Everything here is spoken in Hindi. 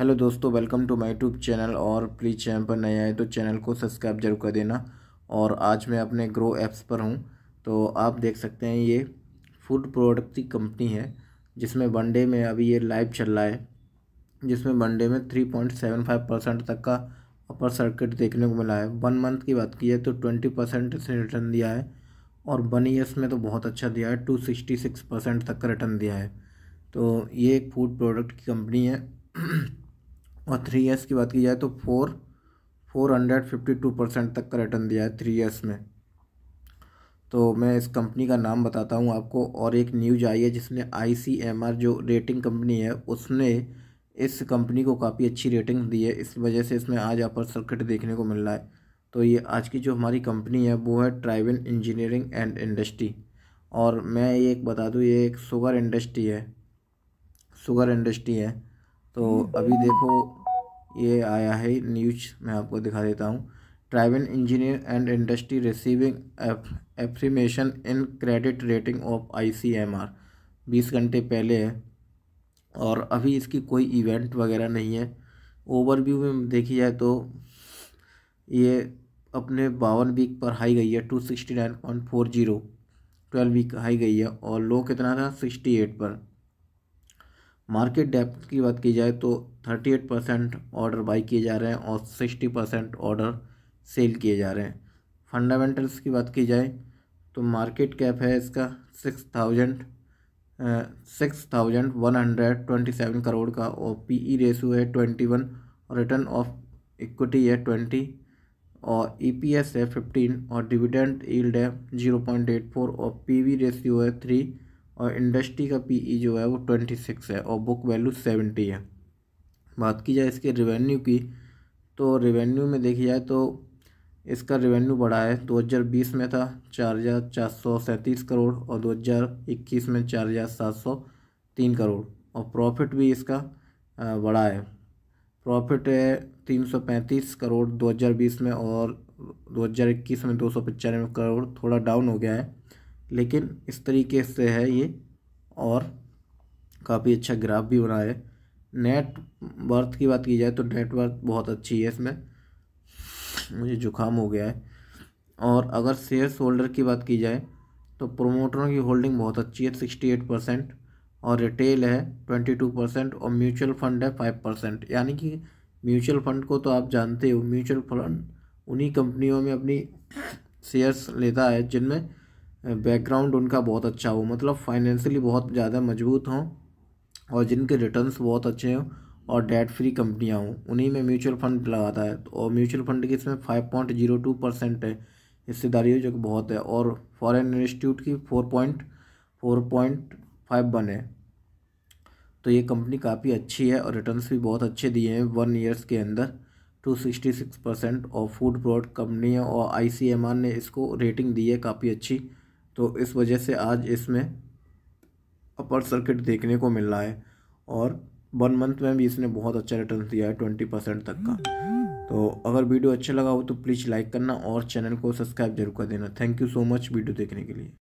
हेलो दोस्तों welcome to my YouTube channel और प्लीज़ चैनल पर नए आए तो चैनल को सब्सक्राइब जरूर कर देना और आज मैं अपने ग्रो ऐप्स पर हूँ तो आप देख सकते हैं ये फूड प्रोडक्ट की कंपनी है जिसमें वनडे में अभी ये लाइव चल रहा है जिसमें वनडे में three point seven five percent तक का अपर सर्किट देखने को मिला है वन मंथ की बात की जाए तो ट्वेंटी परसेंट से रिटर्न दिया है और वन ईयर्स में तो बहुत अच्छा दिया है टू सिक्सटी सिक्स परसेंट तक का रिटर्न दिया है तो ये एक फूड प्रोडक्ट की कंपनी है और थ्री ईयर्स की बात की जाए तो four four hundred fifty two percent तक का रिटर्न दिया है थ्री ईयर्स में तो मैं इस कंपनी का नाम बताता हूँ आपको और एक न्यूज आई है जिसने आर जो रेटिंग कंपनी है उसने इस कंपनी को काफ़ी अच्छी रेटिंग दी है इस वजह से इसमें आज अपर सर्किट देखने को मिल रहा है तो ये आज की जो हमारी कंपनी है वो है ट्राइविन इंजीनियरिंग एंड इंडस्ट्री और मैं ये एक बता दूँ ये एक शुगर इंडस्ट्री है शुगर इंडस्ट्री है तो अभी देखो ये आया है न्यूज मैं आपको दिखा देता हूँ tribal engineer and industry receiving affirmation in credit rating of ICMR बीस घंटे पहले है और अभी इसकी कोई इवेंट वगैरह नहीं है ओवरव्यू में देखी जाए तो ये अपने बावन वीक पर हाई गई है two sixty nine point four zero twelve week high गई है और लो कितना था सिक्सटी एट पर मार्केट डेप्थ की बात की जाए तो thirty eight percent order buy किए जा रहे हैं और सिक्सटी परसेंट ऑर्डर सेल किए जा रहे हैं फंडामेंटल्स की बात की जाए तो मार्केट कैप है इसका six thousand six thousand one hundred twenty seven crore का और पी ई रेशो है ट्वेंटी वन और रिटर्न ऑफ इक्विटी है ट्वेंटी और ई पी एस है फिफ्टीन और डिविडेंड ईल्ड है जीरो पॉइंट एट फोर और पी वी रेशियो है थ्री और इंडस्ट्री का पी e जो है वो ट्वेंटी सिक्स है और बुक वैल्यू सेवेंटी है बात की जाए इसके रेवेन्यू की तो रेवेन्यू में देखी जाए तो इसका रेवेन्यू बढ़ा है दो हज़ार बीस में था चार हज़ार चार सौ सैंतीस करोड़ और दो हज़ार इक्कीस में चार हज़ार सात सौ तीन करोड़ और प्रॉफिट भी इसका बढ़ा है प्रॉफिट है तीन सौ पैंतीस करोड़ दो हज़ार बीस में और दो हज़ार इक्कीस में दो सौ पचानवे करोड़ थोड़ा डाउन हो गया है लेकिन इस तरीके से है ये और काफ़ी अच्छा ग्राफ भी बना है नेट वर्थ की बात की जाए तो नेट वर्थ बहुत अच्छी है इसमें मुझे जुकाम हो गया है और अगर शेयर्स होल्डर की बात की जाए तो प्रोमोटरों की होल्डिंग बहुत अच्छी है सिक्सटी एट परसेंट और रिटेल है ट्वेंटी टू परसेंट और म्यूचुअल फंड है फाइव परसेंट यानी कि म्यूचुअल फंड को तो आप जानते हो म्यूचुअल फंड उन्हीं कंपनियों में अपनी शेयर्स लेता है जिनमें बैकग्राउंड उनका बहुत अच्छा हो मतलब फाइनेंशियली बहुत ज़्यादा मजबूत हों और जिनके रिटर्न्स बहुत अच्छे हों और डेट फ्री कंपनियाँ हों उन्हीं में म्यूचुअल फंड लगाता है तो और म्यूचुअल फंड की इसमें five point zero two percent है हिस्सेदारी जो कि बहुत है और फॉरेन इंस्टीट्यूट की four point four point five one है तो ये कंपनी काफ़ी अच्छी है और रिटर्न्स भी बहुत अच्छे दिए हैं वन ईयर्स के अंदर टू सिक्सटी सिक्स परसेंट और फूड प्रोडक्ट कंपनी है और आई सी एम आर ने इसको रेटिंग दी है काफ़ी अच्छी तो इस वजह से आज इसमें अपर सर्किट देखने को मिल रहा है और वन मंथ में भी इसने बहुत अच्छा रिटर्न दिया है ट्वेंटी परसेंट तक का तो अगर वीडियो अच्छा लगा हो तो प्लीज़ लाइक करना और चैनल को सब्सक्राइब जरूर कर देना thank you so much video देखने के लिए